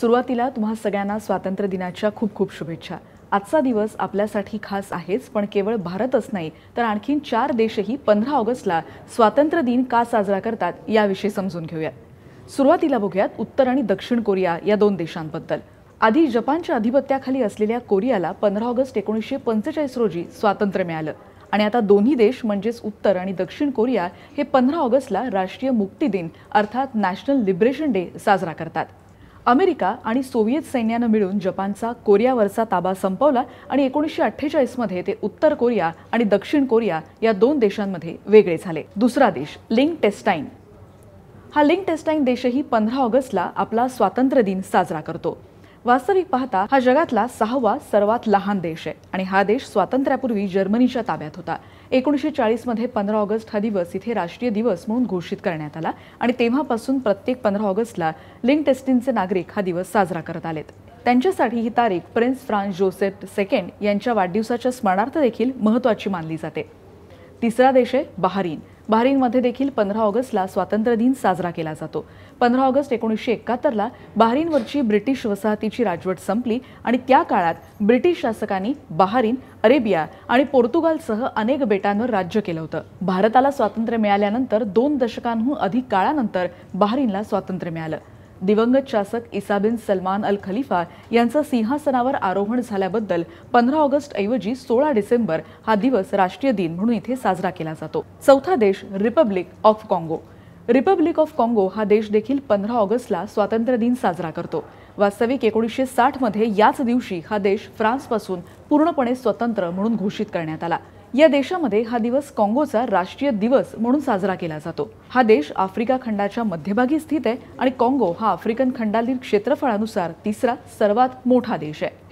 सुरुवातीला तुम्हा सगळ्यांना स्वातंत्र्य दिनाच्या खूप खूप शुभेच्छा आजचा दिवस आपल्यासाठी खास आहेच पण केवळ भारतच नाही तर आणखीन चार देशही पंधरा ऑगस्टला स्वातंत्र्य दिन का साजरा करतात याविषयी समजून घेऊयात सुरुवातीला बघूयात उत्तर आणि दक्षिण कोरिया या दोन देशांबद्दल आधी जपानच्या अधिपत्याखाली असलेल्या कोरियाला पंधरा ऑगस्ट एकोणीसशे पंचेचाळीस रोजी स्वातंत्र्य मिळालं आणि आता दोन्ही देश म्हणजेच उत्तर आणि दक्षिण कोरिया हे पंधरा ऑगस्टला राष्ट्रीय मुक्ती दिन अर्थात नॅशनल लिबरेशन डे साजरा करतात अमेरिका आणि सोव्हिएत सैन्यानं मिळून जपानचा कोरियावरचा ताबा संपवला आणि एकोणीसशे अठ्ठेचाळीसमध्ये ते उत्तर कोरिया आणि दक्षिण कोरिया या दोन देशांमध्ये वेगळे झाले दुसरा देश लिंग टेस्टाईन हा लिंग टेस्टाईन देशही पंधरा ऑगस्टला आपला स्वातंत्र्य दिन साजरा करतो वास्तविक पाहता हा जगातला सहावा सर्वात लहान देश आहे आणि हा देश स्वातंत्र्यापूर्वी जर्मनीच्या ताब्यात होता एकोणीसशे चाळीसमध्ये पंधरा ऑगस्ट हा दिवस इथे राष्ट्रीय दिवस म्हणून घोषित करण्यात आला आणि तेव्हापासून प्रत्येक पंधरा ऑगस्टला लिंक टेस्टिनचे नागरिक हा दिवस साजरा करत आलेत त्यांच्यासाठी ही तारीख प्रिन्स फ्रान्स जोसेफ सेकंड यांच्या वाढदिवसाच्या स्मरणार्थ देखील महत्त्वाची मानली जाते तिसरा देश आहे बहारीन बहारीनमध्ये देखील पंधरा ऑगस्टला स्वातंत्र्य दिन साजरा केला जातो पंधरा ऑगस्ट एकोणीसशे एकाहत्तरला बहारीनवरची ब्रिटिश वसाहतीची राजवट संपली आणि त्या काळात ब्रिटिश शासकांनी बहारीन अरेबिया आणि पोर्तुगालसह अनेक बेटांवर राज्य केलं होतं भारताला स्वातंत्र्य मिळाल्यानंतर दोन दशकांहून अधिक काळानंतर बहारीनला स्वातंत्र्य मिळालं दिवंगत शासक इसाबिन सलमान अल खलिफा यांचा सिंहासनावर आरोहण झाल्याबद्दल पंधरा ऑगस्ट ऐवजी सोळा डिसेंबर हा दिवस राष्ट्रीय दिन म्हणून इथे साजरा केला जातो चौथा देश republic of Congo republic of Congo हा देश देखील पंधरा ऑगस्टला स्वातंत्र्य दिन साजरा करतो वास्तविक एकोणीसशे साठमध्ये याच दिवशी हा देश फ्रान्सपासून पूर्णपणे स्वतंत्र म्हणून घोषित करण्यात आला या देशामध्ये हा दिवस काँगोचा राष्ट्रीय दिवस म्हणून साजरा केला जातो हा देश आफ्रिका खंडाच्या मध्यभागी स्थित आहे आणि काँगो हा आफ्रिकन खंडातील क्षेत्रफळानुसार तिसरा सर्वात मोठा देश आहे